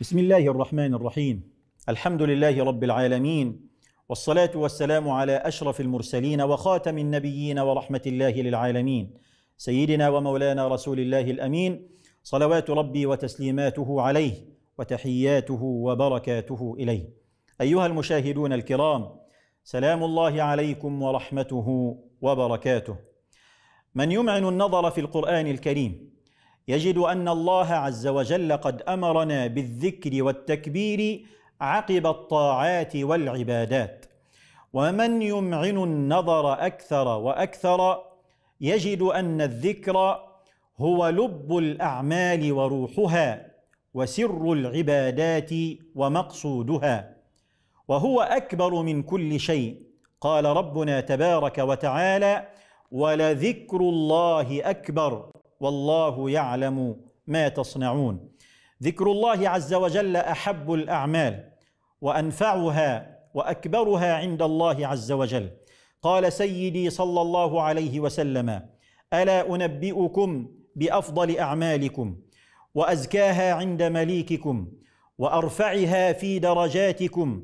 بسم الله الرحمن الرحيم الحمد لله رب العالمين والصلاه والسلام على اشرف المرسلين وخاتم النبيين ورحمه الله للعالمين سيدنا ومولانا رسول الله الامين صلوات ربي وتسليماته عليه وتحياته وبركاته اليه ايها المشاهدون الكرام سلام الله عليكم ورحمته وبركاته من يمعن النظر في القران الكريم يجد ان الله عز وجل قد امرنا بالذكر والتكبير عقب الطاعات والعبادات ومن يمعن النظر اكثر واكثر يجد ان الذكر هو لب الاعمال وروحها وسر العبادات ومقصودها وهو اكبر من كل شيء قال ربنا تبارك وتعالى ولذكر الله اكبر والله يعلم ما تصنعون ذكر الله عز وجل احب الاعمال وانفعها واكبرها عند الله عز وجل قال سيدي صلى الله عليه وسلم الا انبئكم بافضل اعمالكم وازكاها عند مليككم وارفعها في درجاتكم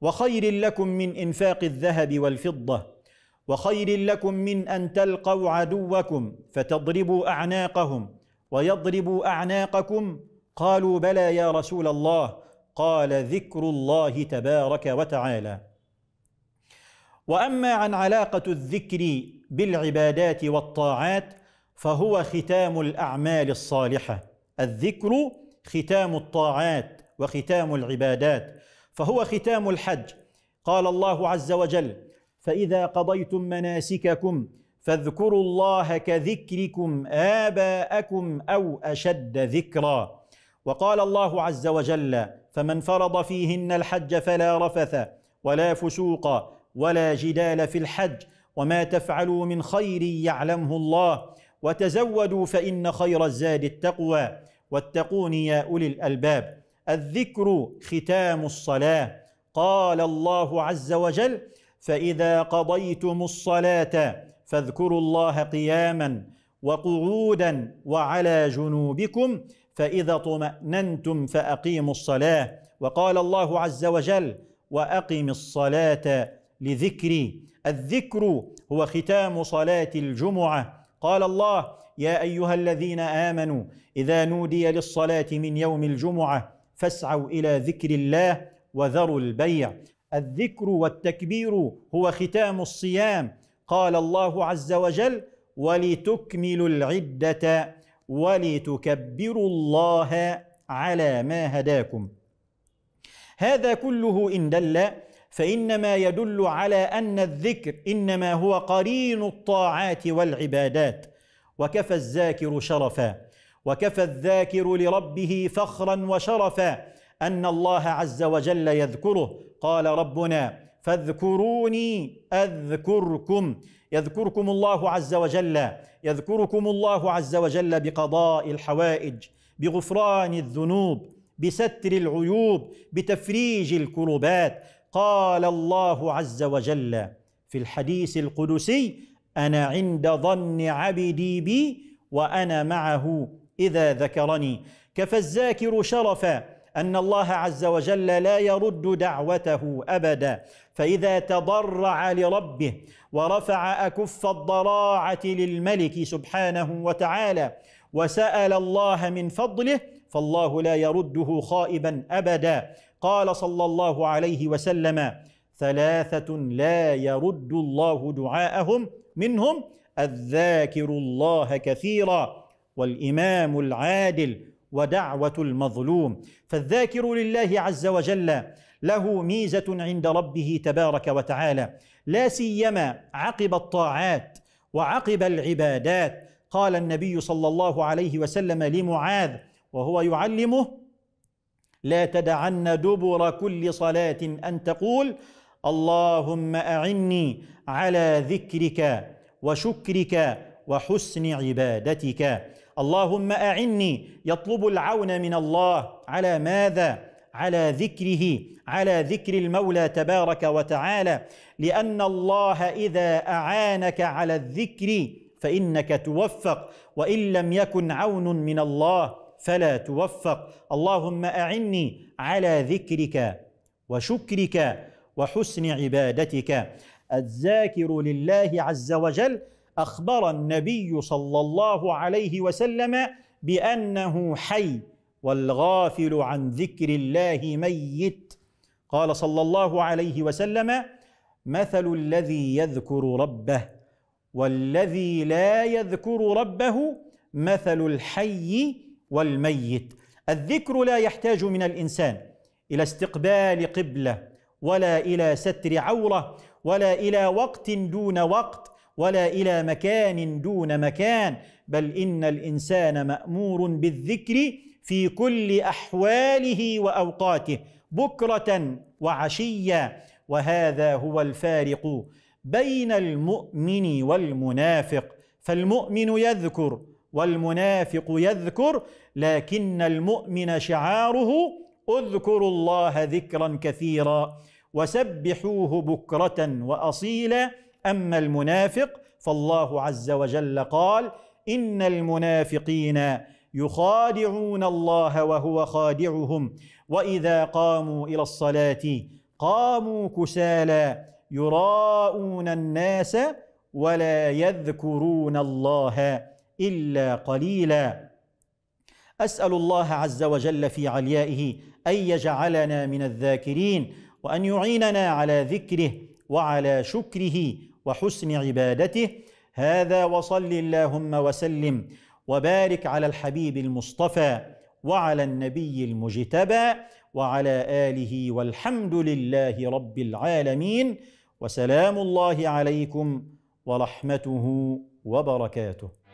وخير لكم من انفاق الذهب والفضه وخير لكم من ان تلقوا عدوكم فتضربوا اعناقهم ويضربوا اعناقكم قالوا بلى يا رسول الله قال ذكر الله تبارك وتعالى واما عن علاقه الذكر بالعبادات والطاعات فهو ختام الاعمال الصالحه الذكر ختام الطاعات وختام العبادات فهو ختام الحج قال الله عز وجل فاذا قضيتم مناسككم فاذكروا الله كذكركم اباءكم او اشد ذكرا وقال الله عز وجل فمن فرض فيهن الحج فلا رفث ولا فسوق ولا جدال في الحج وما تفعلوا من خير يعلمه الله وتزودوا فان خير الزاد التقوى واتقون يا اولي الالباب الذكر ختام الصلاه قال الله عز وجل فاذا قضيتم الصلاه فاذكروا الله قياما وقعودا وعلى جنوبكم فاذا اطماننتم فاقيموا الصلاه وقال الله عز وجل واقم الصلاه لذكري الذكر هو ختام صلاه الجمعه قال الله يا ايها الذين امنوا اذا نودي للصلاه من يوم الجمعه فاسعوا الى ذكر الله وذروا البيع الذكر والتكبير هو ختام الصيام قال الله عز وجل ولتكملوا العده ولتكبروا الله على ما هداكم هذا كله ان دل فانما يدل على ان الذكر انما هو قرين الطاعات والعبادات وكفى الذاكر شرفا وكفى الذاكر لربه فخرا وشرفا ان الله عز وجل يذكره قال ربنا فاذكروني اذكركم يذكركم الله عز وجل يذكركم الله عز وجل بقضاء الحوائج بغفران الذنوب بستر العيوب بتفريج الكربات قال الله عز وجل في الحديث القدسي انا عند ظن عبدي بي وانا معه اذا ذكرني كفى الذاكر شرفا ان الله عز وجل لا يرد دعوته ابدا فاذا تضرع لربه ورفع اكف الضراعه للملك سبحانه وتعالى وسال الله من فضله فالله لا يرده خائبا ابدا قال صلى الله عليه وسلم ثلاثه لا يرد الله دعاءهم منهم الذاكر الله كثيرا والامام العادل ودعوه المظلوم فالذاكر لله عز وجل له ميزه عند ربه تبارك وتعالى لا سيما عقب الطاعات وعقب العبادات قال النبي صلى الله عليه وسلم لمعاذ وهو يعلمه لا تدعن دبر كل صلاه ان تقول اللهم اعني على ذكرك وشكرك وحسن عبادتك اللهم اعني يطلب العون من الله على ماذا على ذكره على ذكر المولى تبارك وتعالى لان الله اذا اعانك على الذكر فانك توفق وان لم يكن عون من الله فلا توفق اللهم اعني على ذكرك وشكرك وحسن عبادتك الذاكر لله عز وجل اخبر النبي صلى الله عليه وسلم بانه حي والغافل عن ذكر الله ميت قال صلى الله عليه وسلم مثل الذي يذكر ربه والذي لا يذكر ربه مثل الحي والميت الذكر لا يحتاج من الانسان الى استقبال قبله ولا الى ستر عوره ولا الى وقت دون وقت ولا الى مكان دون مكان بل ان الانسان مامور بالذكر في كل احواله واوقاته بكره وعشيا وهذا هو الفارق بين المؤمن والمنافق فالمؤمن يذكر والمنافق يذكر لكن المؤمن شعاره اذكروا الله ذكرا كثيرا وسبحوه بكره واصيلا أما المنافق فالله عز وجل قال إن المنافقين يخادعون الله وهو خادعهم وإذا قاموا إلى الصلاة قاموا كسالى يراءون الناس ولا يذكرون الله إلا قليلا أسأل الله عز وجل في عليائه أن يجعلنا من الذاكرين وأن يعيننا على ذكره وعلى شكره وحسن عبادته هذا وصل اللهم وسلم وبارك على الحبيب المصطفى وعلى النبي المجتبى وعلى اله والحمد لله رب العالمين وسلام الله عليكم ورحمته وبركاته